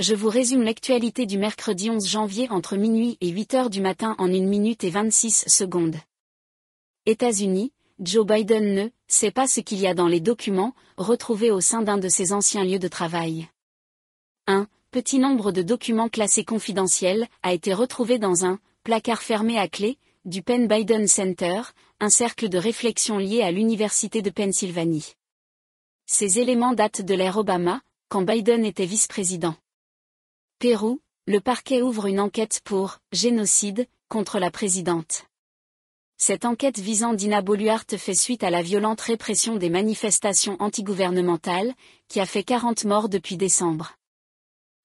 Je vous résume l'actualité du mercredi 11 janvier entre minuit et 8 heures du matin en 1 minute et 26 secondes. États-Unis, Joe Biden ne sait pas ce qu'il y a dans les documents retrouvés au sein d'un de ses anciens lieux de travail. Un petit nombre de documents classés confidentiels a été retrouvé dans un placard fermé à clé du Penn Biden Center, un cercle de réflexion lié à l'Université de Pennsylvanie. Ces éléments datent de l'ère Obama, quand Biden était vice-président. Pérou, le parquet ouvre une enquête pour génocide contre la présidente. Cette enquête visant Dina Boluarte fait suite à la violente répression des manifestations antigouvernementales, qui a fait 40 morts depuis décembre.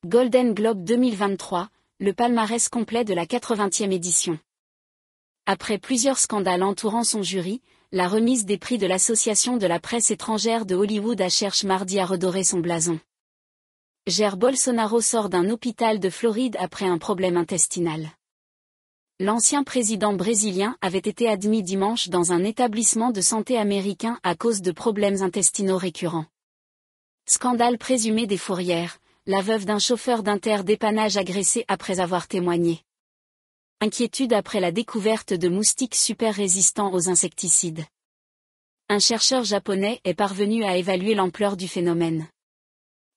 Golden Globe 2023, le palmarès complet de la 80e édition. Après plusieurs scandales entourant son jury, la remise des prix de l'Association de la presse étrangère de Hollywood a cherche mardi à redorer son blason. Jair Bolsonaro sort d'un hôpital de Floride après un problème intestinal. L'ancien président brésilien avait été admis dimanche dans un établissement de santé américain à cause de problèmes intestinaux récurrents. Scandale présumé des fourrières, la veuve d'un chauffeur d'interdépannage agressé après avoir témoigné. Inquiétude après la découverte de moustiques super résistants aux insecticides. Un chercheur japonais est parvenu à évaluer l'ampleur du phénomène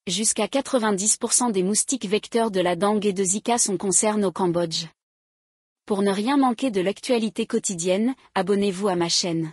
jusqu'à 90% des moustiques vecteurs de la dengue et de Zika sont concernés au Cambodge. Pour ne rien manquer de l'actualité quotidienne, abonnez-vous à ma chaîne.